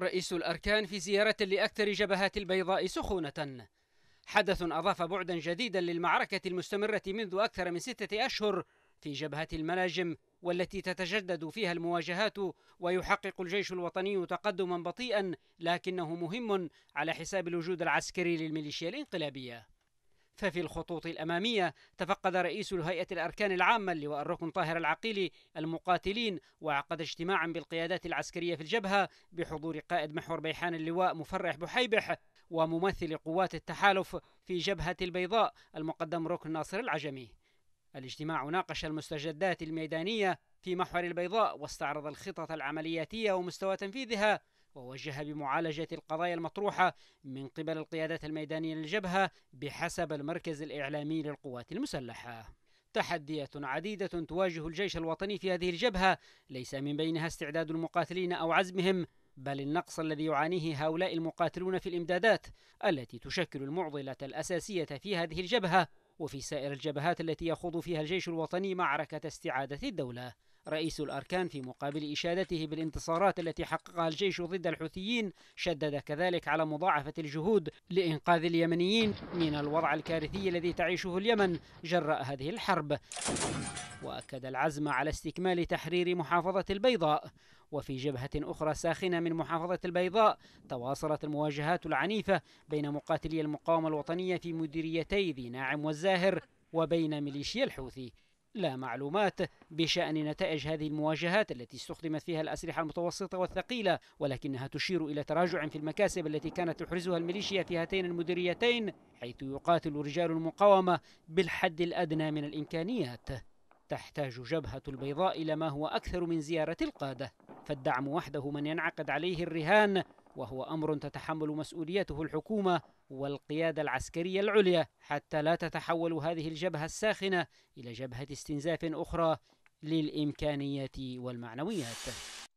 رئيس الأركان في زيارة لأكثر جبهات البيضاء سخونة حدث أضاف بعدا جديدا للمعركة المستمرة منذ أكثر من ستة أشهر في جبهة الملاجم والتي تتجدد فيها المواجهات ويحقق الجيش الوطني تقدما بطيئا لكنه مهم على حساب الوجود العسكري للميليشيا الانقلابيه ففي الخطوط الأمامية تفقد رئيس الهيئة الأركان العامة اللواء الركن طاهر العقيلي المقاتلين وعقد اجتماعا بالقيادات العسكرية في الجبهة بحضور قائد محور بيحان اللواء مفرح بحيبح وممثل قوات التحالف في جبهة البيضاء المقدم ركن ناصر العجمي الاجتماع ناقش المستجدات الميدانية في محور البيضاء واستعرض الخطط العملياتية ومستوى تنفيذها ووجه بمعالجة القضايا المطروحة من قبل القيادات الميدانية للجبهة بحسب المركز الإعلامي للقوات المسلحة. تحديات عديدة تواجه الجيش الوطني في هذه الجبهة ليس من بينها استعداد المقاتلين أو عزمهم بل النقص الذي يعانيه هؤلاء المقاتلون في الإمدادات التي تشكل المعضلة الأساسية في هذه الجبهة وفي سائر الجبهات التي يخوض فيها الجيش الوطني معركة استعادة الدولة رئيس الأركان في مقابل إشادته بالانتصارات التي حققها الجيش ضد الحوثيين شدد كذلك على مضاعفة الجهود لإنقاذ اليمنيين من الوضع الكارثي الذي تعيشه اليمن جراء هذه الحرب وأكد العزم على استكمال تحرير محافظة البيضاء وفي جبهة أخرى ساخنة من محافظة البيضاء تواصلت المواجهات العنيفة بين مقاتلي المقاومة الوطنية في مديريتي ذي ناعم والزاهر وبين ميليشيا الحوثي لا معلومات بشأن نتائج هذه المواجهات التي استخدمت فيها الأسلحة المتوسطة والثقيلة ولكنها تشير إلى تراجع في المكاسب التي كانت تحرزها الميليشيا في هاتين المديريتين حيث يقاتل رجال المقاومة بالحد الأدنى من الإمكانيات تحتاج جبهة البيضاء إلى ما هو أكثر من زيارة القادة فالدعم وحده من ينعقد عليه الرهان وهو أمر تتحمل مسؤوليته الحكومة والقيادة العسكرية العليا حتى لا تتحول هذه الجبهة الساخنة إلى جبهة استنزاف أخرى للإمكانيات والمعنويات